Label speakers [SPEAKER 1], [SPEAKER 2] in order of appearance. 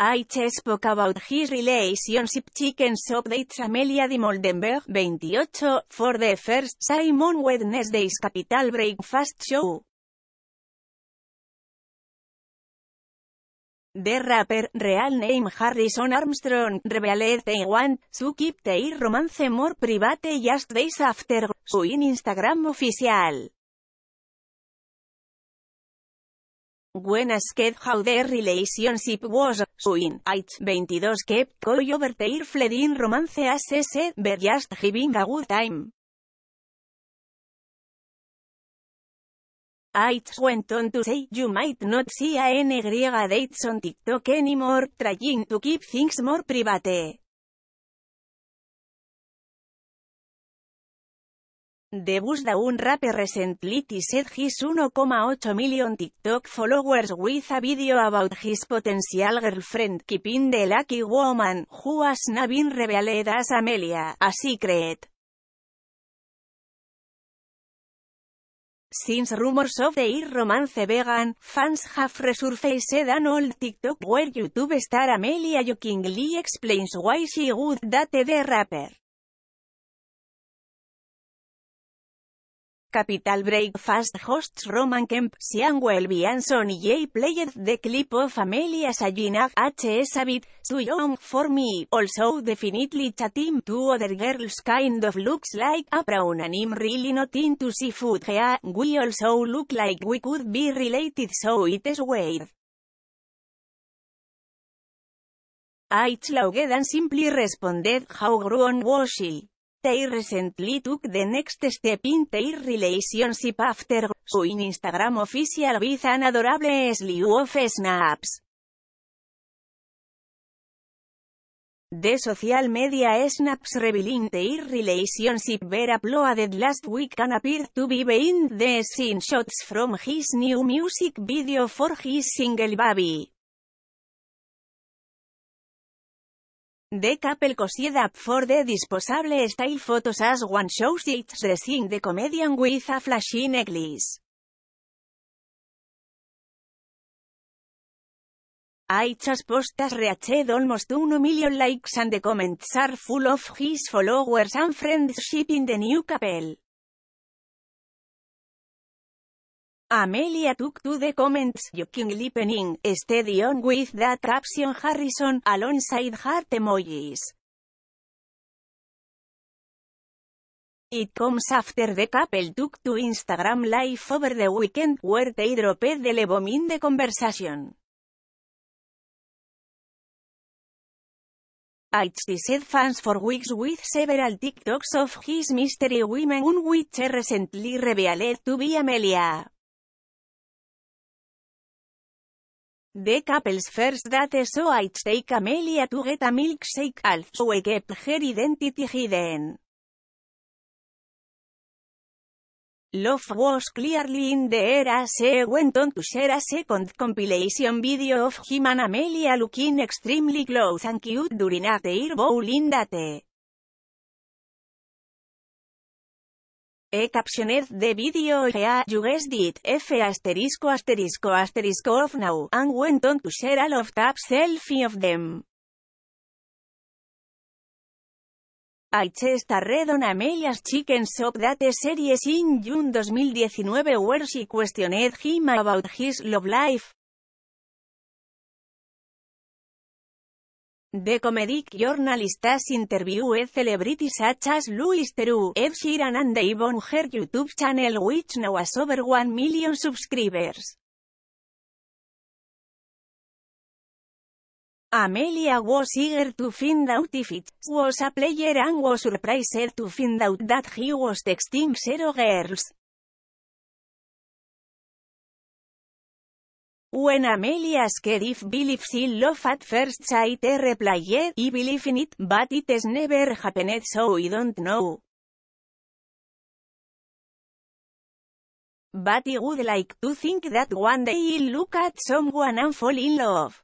[SPEAKER 1] I spoke about his relationship chickens updates Amelia de Moldenberg, 28, for the first Simon Wednesday's Capital Breakfast Show. The rapper, real name Harrison Armstrong, revealed they want to keep their romance more private just days after, su Instagram oficial. When asked how the relationship was, in it 22 kept coyo over their romance as s ver just having a good time. I went on to say you might not see a N dates on TikTok anymore, trying to keep things more private. The un rapper recently said his 1,8 million TikTok followers with a video about his potential girlfriend keeping the lucky woman, who has not been revealed as Amelia, a secret. Since rumors of the romance vegan, fans have resurfaced an old TikTok where YouTube star Amelia Lee explains why she would date the rapper. Capital Breakfast hosts Roman Kemp, Sian Welby Anson y Jay Played the clip of Amelia Saginag, H.S. Abit, Too Young for Me, also definitely chatting to other girls kind of looks like a brown and I'm really not into seafood yeah, we also look like we could be related so it is weird. I slogged and simply responded how grown was she. y recently took the next step in their relationship after su Instagram official with an adorable slew of snaps. The social media snaps revealing their relationship were uploaded last week and appear to be behind the scene shots from his new music video for his single Baby. De couple cosied up for the disposable style photos as one shows it's the scene the comedian with a flashy necklace. Aichas postas reached almost 1 million likes and the comments are full of his followers and friendship in the new Capel. Amelia took to the comments King lipening, steady on with the attraction Harrison, alongside heart emojis. It comes after the couple took to Instagram live over the weekend where they dropped the levomin de the conversation. said fans for weeks with several TikToks of his mystery women which recently revealed to be Amelia. The couple's first date so I take Amelia to get a milkshake so I kept her identity hidden. Love was clearly in the era she went on to share a second compilation video of him and Amelia looking extremely close and cute during a their bowling date. He captioned the video a you guessed it, F asterisco asterisco asterisco of now, and went on to share all of tab selfie of them. I just red on Amelia's chicken shop that series in June 2019 where she questioned him about his love life. The comedic journalist's has interviewed celebrities such as Louis Theroux, Ed Sheeran and Yvonne her YouTube channel which now has over 1 million subscribers. Amelia was eager to find out if it was a player and was surprised to find out that he was texting zero girls. When Amelia's if Billy in love at first sight he replied, I believe in it, but it has never happened so I don't know. But I would like to think that one day I'll look at someone and fall in love.